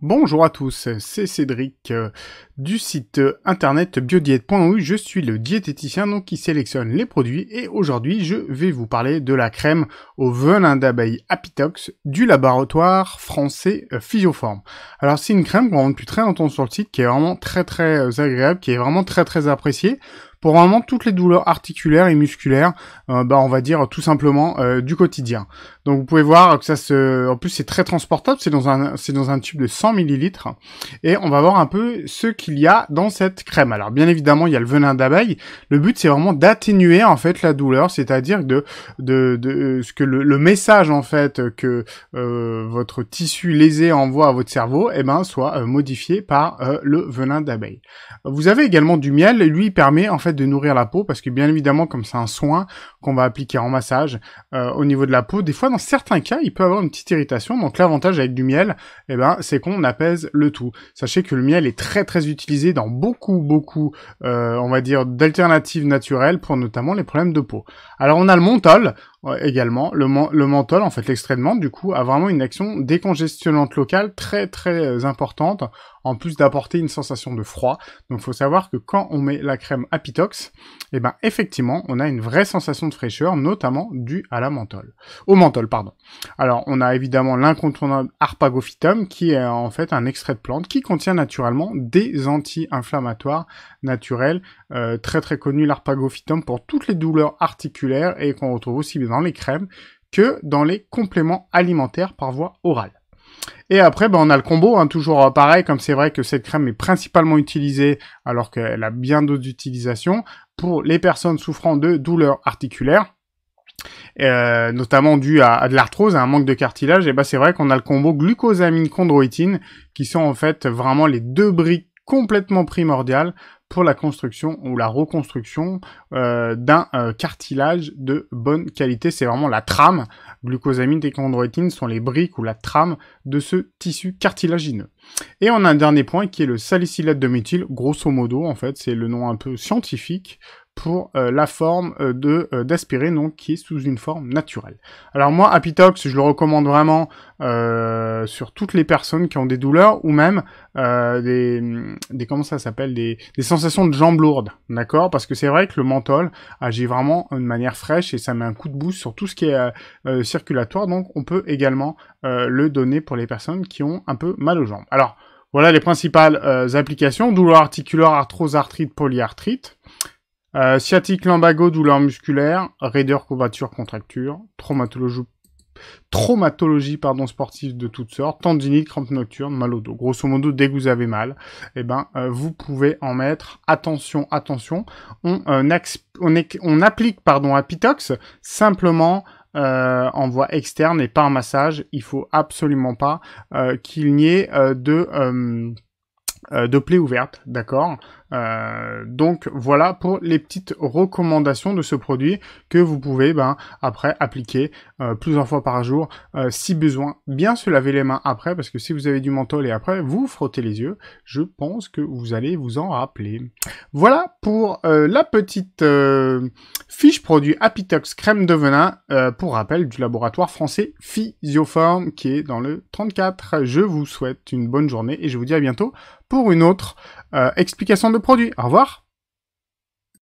Bonjour à tous, c'est Cédric euh, du site internet biodiète.eu. Je suis le diététicien donc qui sélectionne les produits et aujourd'hui je vais vous parler de la crème au venin d'abeille Apitox du laboratoire français euh, Physioform. Alors c'est une crème qu'on vend depuis très longtemps sur le site qui est vraiment très très euh, agréable, qui est vraiment très très appréciée pour vraiment toutes les douleurs articulaires et musculaires, bah, on va dire tout simplement du quotidien. Donc vous pouvez voir que ça se, en plus c'est très transportable, c'est dans un, c'est dans un tube de 100 millilitres et on va voir un peu ce qu'il y a dans cette crème. Alors bien évidemment il y a le venin d'abeille. Le but c'est vraiment d'atténuer en fait la douleur, c'est-à-dire de, de, de euh, ce que le, message en fait que euh, votre tissu lésé envoie à votre cerveau, eh ben soit euh, modifié par le venin d'abeille. Vous avez également du miel, lui permet en fait de nourrir la peau parce que bien évidemment comme c'est un soin qu'on va appliquer en massage au niveau de la peau, des fois dans certains cas, il peut avoir une petite irritation. Donc l'avantage avec du miel, eh ben, c'est qu'on apaise le tout. Sachez que le miel est très très utilisé dans beaucoup beaucoup, euh, on va dire, d'alternatives naturelles pour notamment les problèmes de peau. Alors on a le menthol également. Le, le menthol, en fait, l'extrait de menthe, du coup, a vraiment une action décongestionnante locale très très euh, importante, en plus d'apporter une sensation de froid. Donc, il faut savoir que quand on met la crème Apitox, eh ben, effectivement, on a une vraie sensation de fraîcheur, notamment due à la menthol. Au menthol, pardon. Alors, on a évidemment l'incontournable Arpagophytum, qui est euh, en fait un extrait de plante qui contient naturellement des anti-inflammatoires naturels, euh, très très connu l'Arpagophytum pour toutes les douleurs articulaires et qu'on retrouve aussi dans les crèmes que dans les compléments alimentaires par voie orale. Et après, ben, on a le combo, hein, toujours euh, pareil, comme c'est vrai que cette crème est principalement utilisée, alors qu'elle a bien d'autres utilisations, pour les personnes souffrant de douleurs articulaires, euh, notamment dues à, de l'arthrose, à un manque de cartilage, et ben c'est vrai qu'on a le combo glucosamine-chondroïtine, qui sont en fait vraiment les deux briques complètement primordiales pour la construction ou la reconstruction euh, d'un euh, cartilage de bonne qualité. C'est vraiment la trame. Glucosamine et chondroitine sont les briques ou la trame de ce tissu cartilagineux. Et on a un dernier point qui est le salicylate de méthyle. Grosso modo, en fait, c'est le nom un peu scientifique pour euh, la forme euh, de euh, donc qui est sous une forme naturelle. Alors moi, Apitox, je le recommande vraiment sur toutes les personnes qui ont des douleurs ou même des, des comment ça s'appelle des, sensations de jambes lourdes, d'accord Parce que c'est vrai que le menthol agit vraiment de manière fraîche et ça met un coup de boost sur tout ce qui est circulatoire. Donc on peut également le donner pour les personnes qui ont un peu mal aux jambes. Alors voilà les principales applications douleurs articulaires, arthrose, arthrite, polyarthrite. Euh, sciatique, lumbago, douleur musculaire, raideur, courbature, contracture, traumatologie, traumatologie pardon, sportive de toutes sortes, tendinite, crampes nocturne, mal au dos. Grosso modo, dès que vous avez mal, eh ben, euh, vous pouvez en mettre. Attention, attention, on, euh, applique pardon, à Pitox simplement en voie externe et par massage. Il faut absolument pas qu'il n'y ait de de plaie ouverte, d'accord euh, donc voilà pour les petites recommandations de ce produit que vous pouvez ben, après appliquer euh, plusieurs fois par jour euh, si besoin. Bien se laver les mains après parce que si vous avez du menthol et après vous frottez les yeux, je pense que vous allez vous en rappeler. Voilà pour la petite fiche produit Apitox crème de venin pour rappel du laboratoire français Physioform qui est dans le 34. Je vous souhaite une bonne journée et je vous dis à bientôt pour une autre explication de produit. Au revoir.